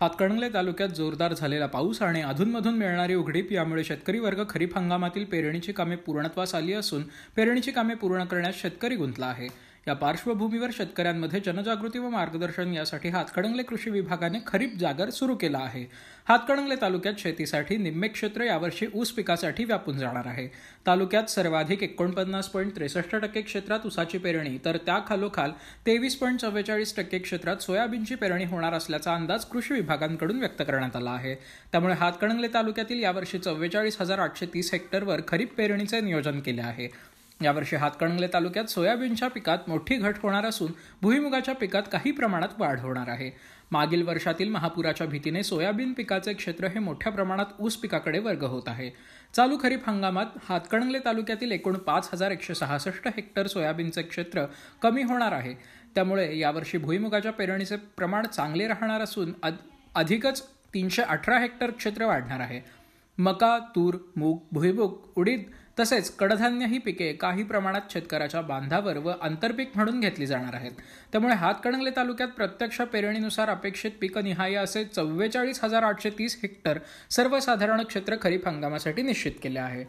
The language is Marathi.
हातकणंगले तालुक्यात जोरदार झालेला पाऊस आणि अधूनमधून मिळणारी उघडीप यामुळे शेतकरी वर्ग खरीप हंगामातील पेरणीची कामे पूर्णत्वास आली असून पेरणीची कामे पूर्ण करण्यास शेतकरी गुंतला आहे या पार्श्वभूमीवर शेतकऱ्यांमध्ये जनजागृती व मार्गदर्शन यासाठी हातकणंगले कृषी विभागाने खरीप जागर सुरू केला आहे हातकणंगले तालुक्यात शेतीसाठी निम्मे क्षेत्र यावर्षी ऊस पिकासाठी व्यापून जाणार आहे तालुक्यात सर्वाधिक एकोणपन्नास पॉईंट त्रेसष्ट टक्के क्षेत्रात ऊसाची पेरणी तर त्याखालोखाल तेवीस पॉईंट चव्वेचाळीस टक्के क्षेत्रात सोयाबीनची पेरणी होणार असल्याचा अंदाज कृषी विभागांकडून व्यक्त करण्यात आला आहे त्यामुळे हातकणंगले तालुक्यातील यावर्षी चव्वेचाळीस हजार आठशे तीस हेक्टरवर खरीप पेरणीचे नियोजन केले आहे यावर्षी हातकणंगले तालुक्यात सोयाबीनच्या पिकात मोठी घट होणार असून भुईमुगाच्या पिकात काही प्रमाणात वाढ होणार आहे मागील वर्षातील महापुराच्या भीतीने सोयाबीन पिकाचे क्षेत्र हे मोठ्या प्रमाणात ऊस पिकाकडे वर्ग होत आहे चालू खरीप हंगामात हातकणंगले तालुक्यातील एकूण पाच हजार एकशे सहासष्ट हेक्टर सोयाबीनचे क्षेत्र कमी होणार आहे त्यामुळे यावर्षी भुईमुगाच्या पेरणीचे प्रमाण चांगले राहणार असून अधिकच तीनशे अठरा हेक्टर क्षेत्र वाढणार आहे मका तूर मूग भुईमुग उडीद तसेच कडधान्य ही पिके काही प्रमाणात शेतकऱ्याच्या बांधावर व आंतरपीक म्हणून घेतली जाणार आहेत त्यामुळे हातकणंगले तालुक्यात प्रत्यक्ष पेरणीनुसार अपेक्षित निहाय असे चव्वेचाळीस हजार आठशे तीस हेक्टर सर्वसाधारण क्षेत्र खरीप हंगामासाठी निश्चित केले आहे